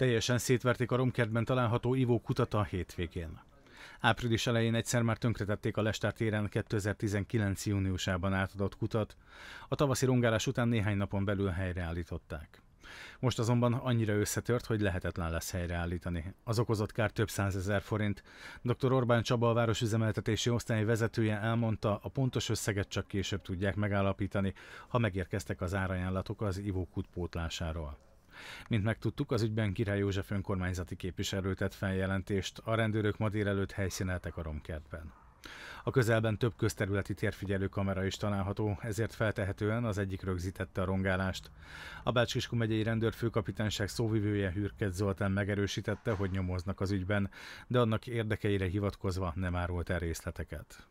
Teljesen szétverték a romkertben található kutata a hétvégén. Április elején egyszer már tönkretették a Lestár téren 2019. júniusában átadott kutat, a tavaszi rongálás után néhány napon belül helyreállították. Most azonban annyira összetört, hogy lehetetlen lesz helyreállítani. Az okozott kár több százezer forint. Dr. Orbán Csaba a városüzemeltetési osztály vezetője elmondta, a pontos összeget csak később tudják megállapítani, ha megérkeztek az árajánlatok az ivókút pótlásáról. Mint megtudtuk, az ügyben Király József önkormányzati képviselő tett feljelentést, a rendőrök ma délelőtt helyszíneltek a romkertben. A közelben több közterületi térfigyelő kamera is található, ezért feltehetően az egyik rögzítette a rongálást. A Bács-Kiskun megyei rendőrfőkapitányság szóvivője Hürket Zoltán megerősítette, hogy nyomoznak az ügyben, de annak érdekeire hivatkozva nem árult el részleteket.